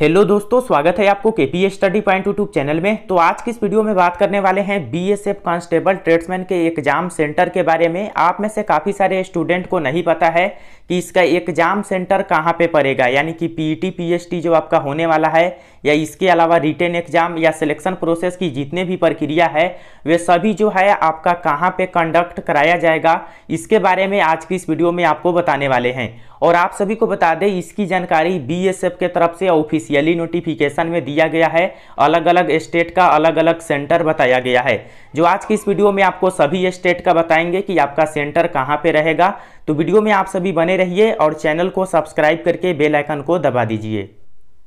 hello दोस्तों स्वागत है आपको K P study point YouTube channel में तो आज की इस वीडियो में बात करने वाले हैं बीएसएफ कांस्टेबल ट्रेड्समैन के एग्जाम सेंटर के बारे में आप में से काफ़ी सारे स्टूडेंट को नहीं पता है कि इसका एग्जाम सेंटर कहाँ पे पड़ेगा यानी कि पीटी पीएसटी e जो आपका होने वाला है या इसके अलावा रिटर्न एग्जाम या सिलेक्शन प्रोसेस की जितने भी प्रक्रिया है वे सभी जो है आपका कहाँ पर कंडक्ट कराया जाएगा इसके बारे में आज की इस वीडियो में आपको बताने वाले हैं और आप सभी को बता दें इसकी जानकारी बी के तरफ से ऑफिस ऑफिशियली नोटिफिकेशन में दिया गया है अलग अलग स्टेट का अलग अलग सेंटर बताया गया है जो आज की इस वीडियो में आपको सभी स्टेट का बताएंगे कि आपका सेंटर कहाँ पे रहेगा तो वीडियो में आप सभी बने रहिए और चैनल को सब्सक्राइब करके बेलाइकन को दबा दीजिए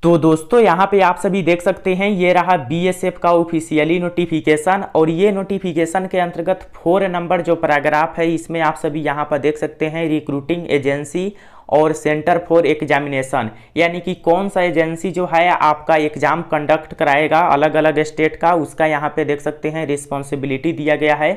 तो दोस्तों यहाँ पे आप सभी देख सकते हैं ये रहा बीएसएफ का ऑफिशियली नोटिफिकेशन और ये नोटिफिकेशन के अंतर्गत फोर नंबर जो पैराग्राफ है इसमें आप सभी यहाँ पर देख सकते हैं रिक्रूटिंग एजेंसी और सेंटर फॉर एग्जामिनेशन यानी कि कौन सा एजेंसी जो है आपका एग्जाम कंडक्ट कराएगा अलग अलग स्टेट का उसका यहाँ पे देख सकते हैं रिस्पॉन्सिबिलिटी दिया गया है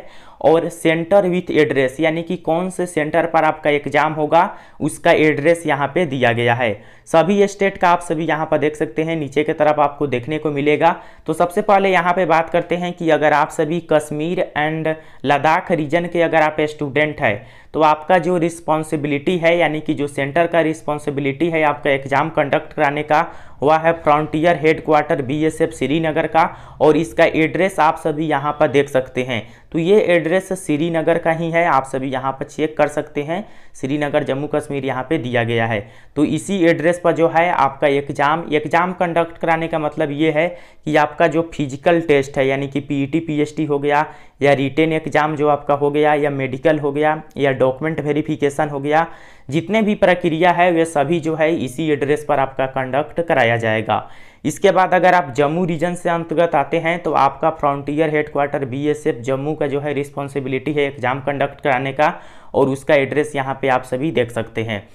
और सेंटर विथ एड्रेस यानी कि कौन से सेंटर पर आपका एग्जाम होगा उसका एड्रेस यहाँ पे दिया गया है सभी स्टेट का आप सभी यहाँ पर देख सकते हैं नीचे की तरफ आपको देखने को मिलेगा तो सबसे पहले यहाँ पे बात करते हैं कि अगर आप सभी कश्मीर एंड लद्दाख रीजन के अगर आप स्टूडेंट हैं तो आपका जो रिस्पॉन्सिबिलिटी है यानी कि जो सेंटर का रिस्पॉन्सिबिलिटी है आपका एग्ज़ाम कंडक्ट कराने का वह है फ्रंटियर हेडक्वार्टर बीएसएफ श्रीनगर का और इसका एड्रेस आप सभी यहाँ पर देख सकते हैं तो ये एड्रेस श्रीनगर का ही है आप सभी यहाँ पर चेक कर सकते हैं श्रीनगर जम्मू कश्मीर यहाँ पे दिया गया है तो इसी एड्रेस पर जो है आपका एग्ज़ाम एग्ज़ाम कंडक्ट कराने का मतलब ये है कि आपका जो फिजिकल टेस्ट है यानी कि पीईटी पीएसटी e हो गया या रिटेन एग्ज़ाम जो आपका हो गया या मेडिकल हो गया या डॉक्यूमेंट वेरिफिकेशन हो गया जितने भी प्रक्रिया है वे सभी जो है इसी एड्रेस पर आपका कंडक्ट कराया जाएगा इसके बाद अगर आप जम्मू रीजन से अंतर्गत आते हैं तो आपका फ्रंटियर हेडक्वार्टर एफ जम्मू का जो है रिस्पॉन्सिबिलिटी है एग्ज़ाम कंडक्ट कराने का और उसका एड्रेस यहाँ पे आप सभी देख सकते हैं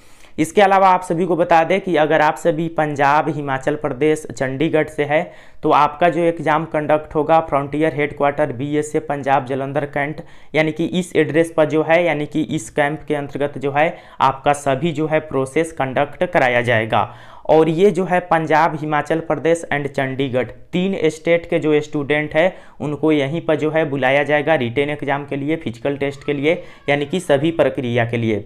इसके अलावा आप सभी को बता दें कि अगर आप सभी पंजाब हिमाचल प्रदेश चंडीगढ़ से है तो आपका जो एग्ज़ाम कंडक्ट होगा frontier headquarter B S F Punjab Jalandhar cantt यानी कि इस एड्रेस पर जो है यानी कि इस कैंप के अंतर्गत जो है आपका सभी जो है प्रोसेस कंडक्ट कराया जाएगा और ये जो है पंजाब हिमाचल प्रदेश एंड चंडीगढ़ तीन स्टेट के जो स्टूडेंट है उनको यहीं पर जो है बुलाया जाएगा रिटेन एग्जाम के लिए फिजिकल टेस्ट के लिए यानी कि सभी प्रक्रिया के लिए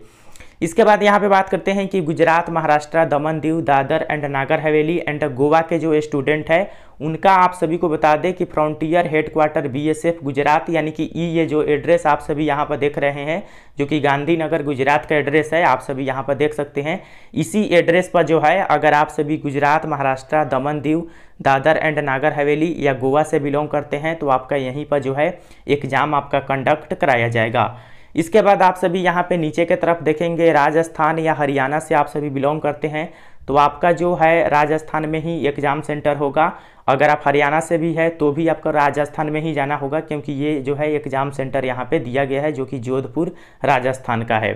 इसके बाद यहाँ पे बात करते हैं कि गुजरात महाराष्ट्र दमन दीव दादर एंड नागर हवेली एंड गोवा के जो स्टूडेंट है उनका आप सभी को बता दें कि फ्रंटियर हेडक्वार्टर बीएसएफ गुजरात यानी कि ई e ये जो एड्रेस आप सभी यहाँ पर देख रहे हैं जो कि गांधीनगर गुजरात का एड्रेस है आप सभी यहाँ पर देख सकते हैं इसी एड्रेस पर जो है अगर आप सभी गुजरात महाराष्ट्र दमन दीव दादर एंड नागर हवेली या गोवा से बिलोंग करते हैं तो आपका यहीं पर जो है एग्ज़ाम आपका कंडक्ट कराया जाएगा इसके बाद आप सभी यहाँ पे नीचे के तरफ देखेंगे राजस्थान या हरियाणा से आप सभी बिलोंग करते हैं तो आपका जो है राजस्थान में ही एग्ज़ाम सेंटर होगा अगर आप हरियाणा से भी है तो भी आपको राजस्थान में ही जाना होगा क्योंकि ये जो है एग्ज़ाम सेंटर यहाँ पे दिया गया है जो कि जोधपुर राजस्थान का है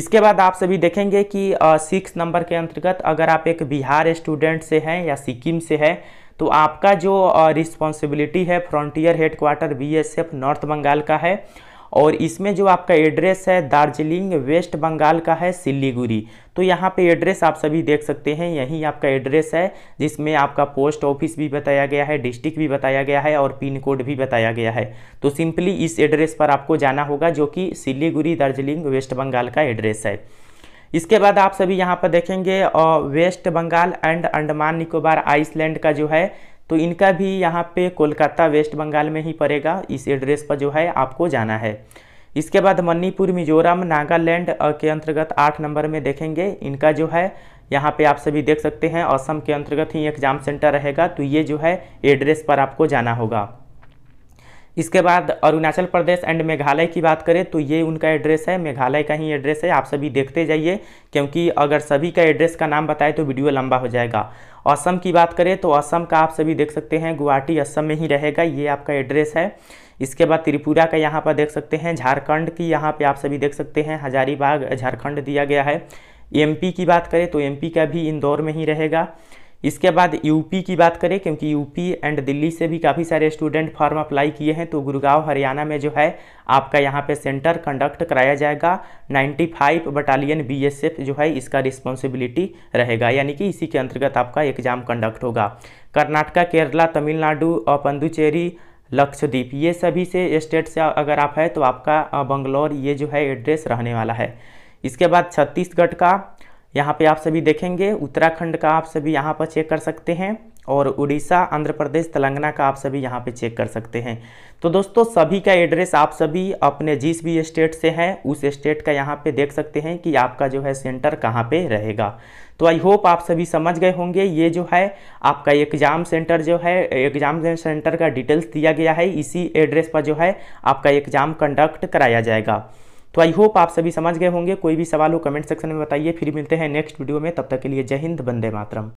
इसके बाद आप सभी देखेंगे कि सिक्स नंबर के अंतर्गत अगर आप एक बिहार स्टूडेंट से हैं या सिक्किम से है तो आपका जो रिस्पॉन्सिबिलिटी है frontier headquarter BSF north Bengal का है और इसमें जो आपका एड्रेस है दार्जिलिंग वेस्ट बंगाल का है सिल्लीगुड़ी तो यहाँ पे एड्रेस आप सभी देख सकते हैं यही आपका एड्रेस है जिसमें आपका पोस्ट ऑफिस भी बताया गया है डिस्ट्रिक्ट भी बताया गया है और पिन कोड भी बताया गया है तो सिंपली इस एड्रेस पर आपको जाना होगा जो कि सिल्लीगुड़ी दार्जिलिंग वेस्ट बंगाल का एड्रेस है इसके बाद आप सभी यहाँ पर देखेंगे west Bengal and Andaman Nicobar island का जो है तो इनका भी यहाँ पे कोलकाता वेस्ट बंगाल में ही पड़ेगा इस एड्रेस पर जो है आपको जाना है इसके बाद मणिपुर मिजोरम नागालैंड के अंतर्गत आठ नंबर में देखेंगे इनका जो है यहाँ पे आप सभी देख सकते हैं असम के अंतर्गत ही एग्ज़ाम सेंटर रहेगा तो ये जो है एड्रेस पर आपको जाना होगा इसके बाद अरुणाचल प्रदेश एंड मेघालय की बात करें तो ये उनका एड्रेस है मेघालय का ही एड्रेस है आप सभी देखते जाइए क्योंकि अगर सभी का एड्रेस का नाम बताएं तो वीडियो लंबा हो जाएगा असम की बात करें तो असम का आप सभी देख सकते हैं गुवाहाटी असम में ही रहेगा ये आपका एड्रेस है इसके बाद त्रिपुरा का यहाँ पर देख सकते हैं झारखंड की यहाँ पर आप सभी देख सकते हैं हजारीबाग झारखंड दिया गया है एम की बात करें तो एम का भी इंदौर में ही रहेगा इसके बाद यूपी की बात करें क्योंकि यूपी एंड दिल्ली से भी काफ़ी सारे स्टूडेंट फॉर्म अप्लाई किए हैं तो गुरुगांव हरियाणा में जो है आपका यहाँ पे सेंटर कंडक्ट कराया जाएगा 95 बटालियन बीएसएफ जो है इसका रिस्पॉन्सिबिलिटी रहेगा यानी कि इसी के अंतर्गत आपका एग्जाम कंडक्ट होगा कर्नाटका केरला तमिलनाडु और पंदुचेरी लक्षद्वीप ये सभी से स्टेट से अगर आप है तो आपका बंगलौर ये जो है एड्रेस रहने वाला है इसके बाद छत्तीसगढ़ का यहाँ पे आप सभी देखेंगे उत्तराखंड का आप सभी यहाँ पर चेक कर सकते हैं और उड़ीसा आंध्र प्रदेश तेलंगाना का आप सभी यहाँ पे चेक कर सकते हैं तो दोस्तों सभी का एड्रेस आप सभी अपने जिस भी स्टेट से हैं उस स्टेट का यहाँ पे देख सकते हैं कि आपका जो है सेंटर कहाँ पे रहेगा तो आई होप आप सभी समझ गए होंगे ये जो है आपका एग्ज़ाम सेंटर जो है एग्ज़ाम सेंटर का डिटेल्स दिया गया है इसी एड्रेस पर जो है आपका एग्ज़ाम कंडक्ट कराया जाएगा तो आई होप आप सभी समझ गए होंगे कोई भी सवाल हो कमेंट सेक्शन में बताइए फिर मिलते हैं नेक्स्ट वीडियो में तब तक के लिए जय हिंद बंदे मातरम